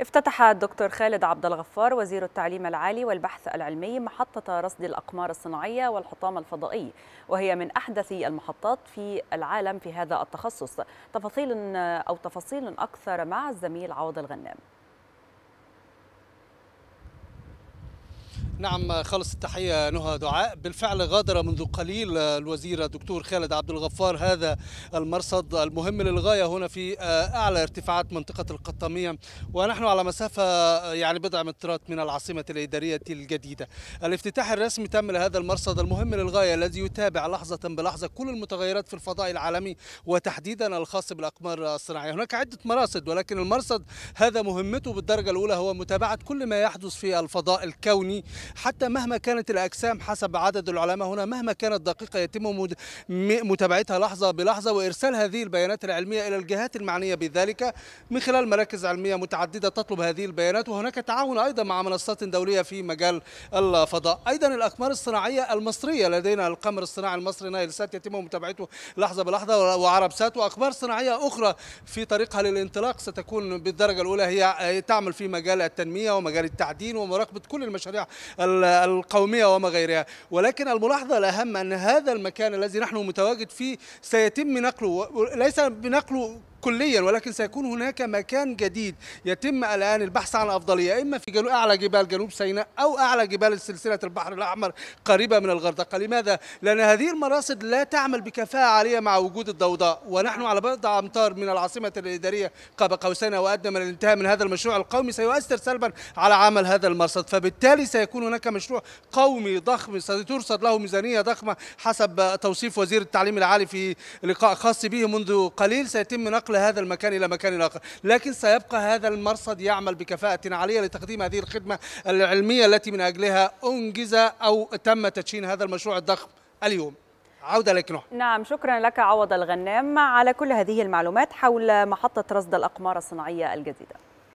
افتتح الدكتور خالد عبد الغفار وزير التعليم العالي والبحث العلمي محطة رصد الأقمار الصناعية والحطام الفضائي وهي من أحدث المحطات في العالم في هذا التخصص تفاصيل أو تفاصيل أكثر مع الزميل عوض الغنام نعم خلص التحية نهى دعاء بالفعل غادر منذ قليل الوزير الدكتور خالد عبد الغفار هذا المرصد المهم للغاية هنا في آه، أعلى ارتفاعات منطقة القطامية ونحن على مسافة آه، يعني بضع مترات من العاصمة الإدارية الجديدة الافتتاح الرسمي تم لهذا المرصد المهم للغاية الذي يتابع لحظة بلحظة كل المتغيرات في الفضاء العالمي وتحديدا الخاص بالأقمار الصناعية هناك عدة مراصد ولكن المرصد هذا مهمته بالدرجة الأولى هو متابعة كل ما يحدث في الفضاء الكوني حتى مهما كانت الأجسام حسب عدد العلماء هنا مهما كانت دقيقة يتم متابعتها لحظة بلحظة وإرسال هذه البيانات العلمية إلى الجهات المعنية بذلك من خلال مراكز علمية متعددة تطلب هذه البيانات وهناك تعاون أيضا مع منصات دولية في مجال الفضاء أيضا الأقمار الصناعية المصرية لدينا القمر الصناعي المصري نايل سات يتم متابعته لحظة بلحظة وعرب سات وأقمار صناعية أخرى في طريقها للانطلاق ستكون بالدرجة الأولى هي تعمل في مجال التنمية ومجال التعدين ومراقبة كل المشاريع القومية وما غيرها ولكن الملاحظة الأهم أن هذا المكان الذي نحن متواجد فيه سيتم نقله ليس بنقله كليا ولكن سيكون هناك مكان جديد يتم الآن البحث عن أفضلية إما في جنوب أعلى جبال جنوب سيناء أو أعلى جبال سلسلة البحر الأحمر قريبة من الغردقة لماذا؟ لأن هذه المراصد لا تعمل بكفاءة عالية مع وجود الضوضاء ونحن على بضع أمتار من العاصمة الإدارية قاب قوسين أو أدنى من الانتهاء من هذا المشروع القومي سيؤثر سلبا على عمل هذا المرصد فبالتالي سيكون هناك مشروع قومي ضخم سترصد له ميزانية ضخمة حسب توصيف وزير التعليم العالي في لقاء خاص به منذ قليل سيتم نقل نقل هذا المكان إلى مكان آخر لكن سيبقى هذا المرصد يعمل بكفاءة عالية لتقديم هذه الخدمة العلمية التي من أجلها أنجز أو تم تدشين هذا المشروع الضخم اليوم عودة لك نوح نعم شكرا لك عوض الغنام على كل هذه المعلومات حول محطة رصد الأقمار الصناعية الجديدة